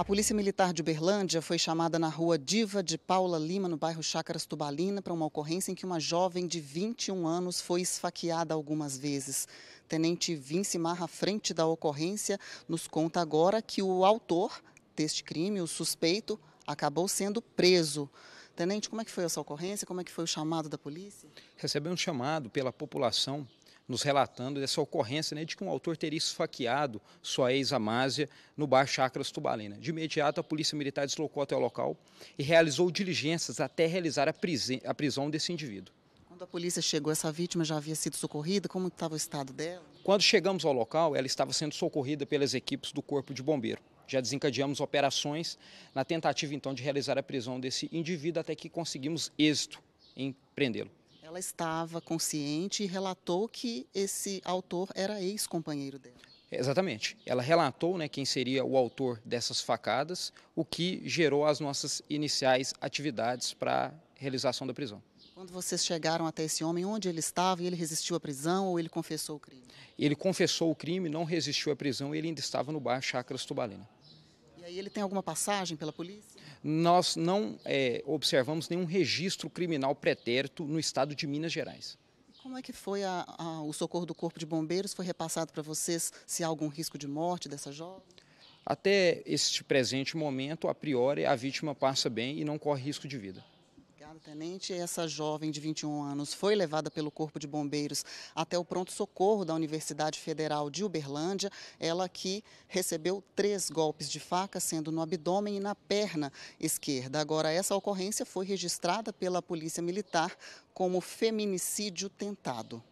A Polícia Militar de Uberlândia foi chamada na rua Diva de Paula Lima, no bairro Chácaras Tubalina, para uma ocorrência em que uma jovem de 21 anos foi esfaqueada algumas vezes. Tenente Vince Marra, à frente da ocorrência, nos conta agora que o autor deste crime, o suspeito, acabou sendo preso. Tenente, como é que foi essa ocorrência? Como é que foi o chamado da polícia? Recebemos um chamado pela população nos relatando dessa ocorrência né, de que um autor teria esfaqueado sua ex-amásia no bairro Chacras Tubalina. De imediato, a Polícia Militar deslocou até o local e realizou diligências até realizar a, a prisão desse indivíduo. Quando a polícia chegou, essa vítima já havia sido socorrida? Como estava o estado dela? Quando chegamos ao local, ela estava sendo socorrida pelas equipes do Corpo de Bombeiro. Já desencadeamos operações na tentativa, então, de realizar a prisão desse indivíduo até que conseguimos êxito em prendê-lo. Ela estava consciente e relatou que esse autor era ex-companheiro dela. Exatamente. Ela relatou né, quem seria o autor dessas facadas, o que gerou as nossas iniciais atividades para a realização da prisão. Quando vocês chegaram até esse homem, onde ele estava e ele resistiu à prisão ou ele confessou o crime? Ele confessou o crime, não resistiu à prisão e ele ainda estava no bar Chacras Tubalina. E aí ele tem alguma passagem pela polícia? Nós não é, observamos nenhum registro criminal pretérito no estado de Minas Gerais. Como é que foi a, a, o socorro do Corpo de Bombeiros? Foi repassado para vocês se há algum risco de morte dessa jovem? Até este presente momento, a priori, a vítima passa bem e não corre risco de vida. Obrigada, tenente. Essa jovem de 21 anos foi levada pelo Corpo de Bombeiros até o pronto-socorro da Universidade Federal de Uberlândia. Ela que recebeu três golpes de faca, sendo no abdômen e na perna esquerda. Agora, essa ocorrência foi registrada pela Polícia Militar como feminicídio tentado.